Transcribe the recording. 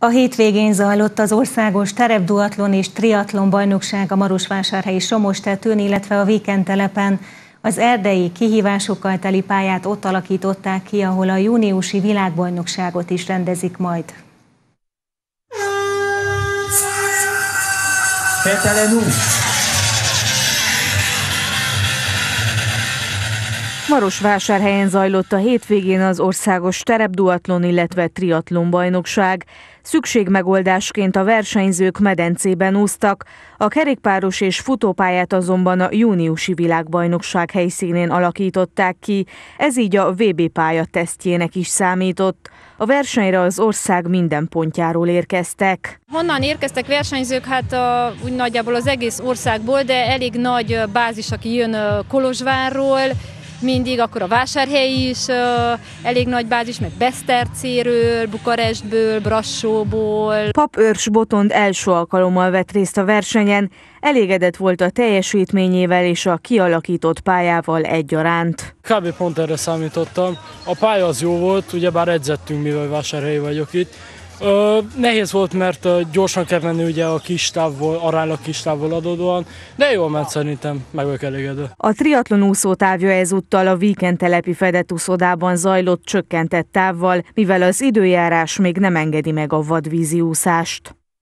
A hétvégén zajlott az országos terepduatlon és triatlon bajnokság a Marosvásárhelyi Somostetőn, illetve a Weekend telepen. Az erdei kihívásokkal teli pályát ott alakították ki, ahol a júniusi világbajnokságot is rendezik majd. Fetele vásárhelyen zajlott a hétvégén az országos terepduatlon, illetve triatlon bajnokság. Szükségmegoldásként a versenyzők medencében úsztak, a kerékpáros és futópályát azonban a júniusi világbajnokság helyszínén alakították ki, ez így a VB pálya tesztjének is számított. A versenyre az ország minden pontjáról érkeztek. Honnan érkeztek versenyzők? Hát a, úgy nagyjából az egész országból, de elég nagy bázis, aki jön Kolozsvárról, mindig, akkor a vásárhelyi is elég nagy bázis, meg Besztercéről, Bukarestből, Brassóból. Papőrs Botond első alkalommal vett részt a versenyen, elégedett volt a teljesítményével és a kialakított pályával egyaránt. Kb. pont erre számítottam. A pálya az jó volt, ugyebár edzettünk, mivel vásárhelyi vagyok itt, Ö, nehéz volt, mert gyorsan kell menni ugye a kis távból, aránylag kis távból adódóan, de jól ment szerintem, meg vagyok elégedő. A triatlon úszó távja ezúttal a víkend telepi fedett úszodában zajlott csökkentett távval, mivel az időjárás még nem engedi meg a vadvízi úszást.